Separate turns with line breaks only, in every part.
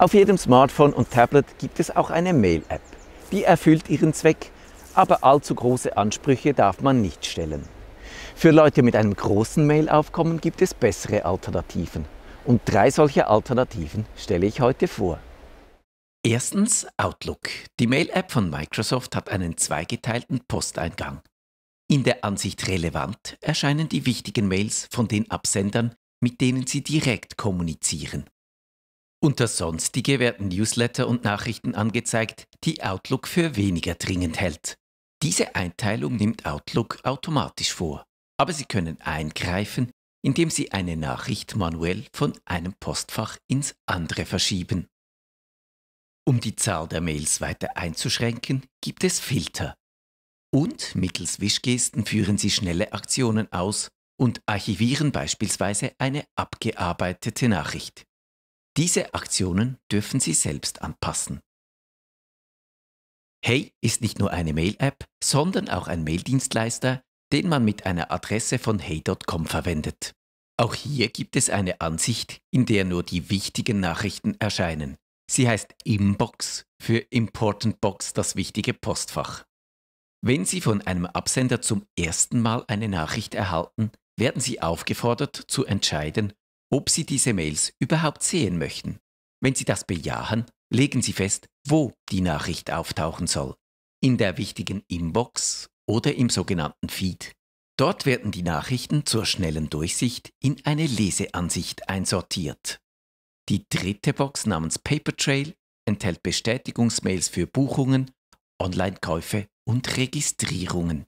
Auf jedem Smartphone und Tablet gibt es auch eine Mail-App. Die erfüllt ihren Zweck, aber allzu große Ansprüche darf man nicht stellen. Für Leute mit einem großen Mail-Aufkommen gibt es bessere Alternativen. Und drei solcher Alternativen stelle ich heute vor. Erstens Outlook. Die Mail-App von Microsoft hat einen zweigeteilten Posteingang. In der Ansicht relevant erscheinen die wichtigen Mails von den Absendern, mit denen sie direkt kommunizieren. Unter Sonstige werden Newsletter und Nachrichten angezeigt, die Outlook für weniger dringend hält. Diese Einteilung nimmt Outlook automatisch vor, aber Sie können eingreifen, indem Sie eine Nachricht manuell von einem Postfach ins andere verschieben. Um die Zahl der Mails weiter einzuschränken, gibt es Filter. Und mittels Wischgesten führen Sie schnelle Aktionen aus und archivieren beispielsweise eine abgearbeitete Nachricht. Diese Aktionen dürfen Sie selbst anpassen. Hey ist nicht nur eine Mail-App, sondern auch ein Mail-Dienstleister, den man mit einer Adresse von hey.com verwendet. Auch hier gibt es eine Ansicht, in der nur die wichtigen Nachrichten erscheinen. Sie heißt Inbox für Important Box, das wichtige Postfach. Wenn Sie von einem Absender zum ersten Mal eine Nachricht erhalten, werden Sie aufgefordert zu entscheiden, ob Sie diese Mails überhaupt sehen möchten. Wenn Sie das bejahen, legen Sie fest, wo die Nachricht auftauchen soll. In der wichtigen Inbox oder im sogenannten Feed. Dort werden die Nachrichten zur schnellen Durchsicht in eine Leseansicht einsortiert. Die dritte Box namens Paper Trail enthält Bestätigungsmails für Buchungen, Online-Käufe und Registrierungen.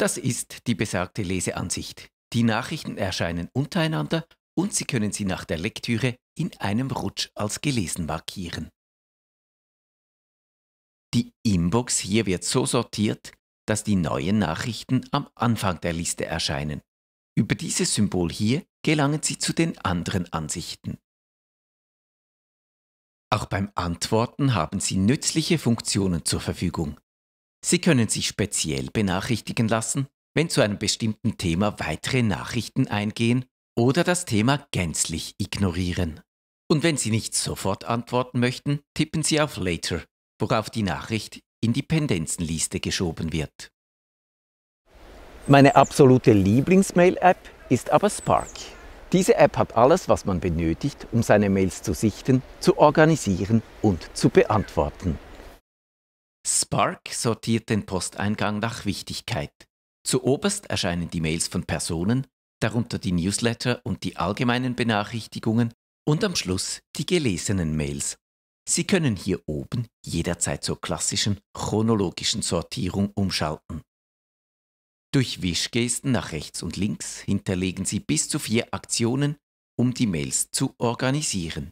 Das ist die besagte Leseansicht. Die Nachrichten erscheinen untereinander und Sie können sie nach der Lektüre in einem Rutsch als gelesen markieren. Die Inbox hier wird so sortiert, dass die neuen Nachrichten am Anfang der Liste erscheinen. Über dieses Symbol hier gelangen Sie zu den anderen Ansichten. Auch beim Antworten haben Sie nützliche Funktionen zur Verfügung. Sie können sich speziell benachrichtigen lassen, wenn zu einem bestimmten Thema weitere Nachrichten eingehen oder das Thema gänzlich ignorieren. Und wenn Sie nicht sofort antworten möchten, tippen Sie auf Later, worauf die Nachricht in die Pendenzenliste geschoben wird. Meine absolute Lieblingsmail-App ist aber Spark. Diese App hat alles, was man benötigt, um seine Mails zu sichten, zu organisieren und zu beantworten. Spark sortiert den Posteingang nach Wichtigkeit. Zuoberst erscheinen die Mails von Personen, darunter die Newsletter und die allgemeinen Benachrichtigungen und am Schluss die gelesenen Mails. Sie können hier oben jederzeit zur klassischen chronologischen Sortierung umschalten. Durch Wischgesten nach rechts und links hinterlegen Sie bis zu vier Aktionen, um die Mails zu organisieren.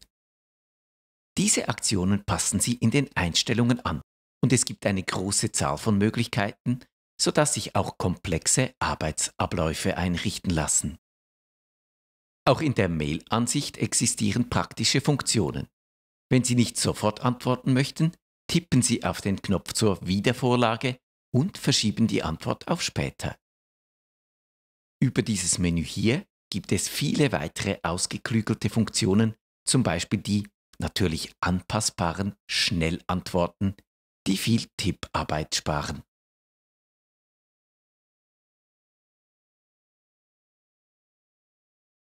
Diese Aktionen passen Sie in den Einstellungen an und es gibt eine große Zahl von Möglichkeiten, sodass sich auch komplexe Arbeitsabläufe einrichten lassen. Auch in der Mail-Ansicht existieren praktische Funktionen. Wenn Sie nicht sofort antworten möchten, tippen Sie auf den Knopf zur Wiedervorlage und verschieben die Antwort auf später. Über dieses Menü hier gibt es viele weitere ausgeklügelte Funktionen, zum Beispiel die natürlich anpassbaren Schnellantworten, die viel Tipparbeit sparen.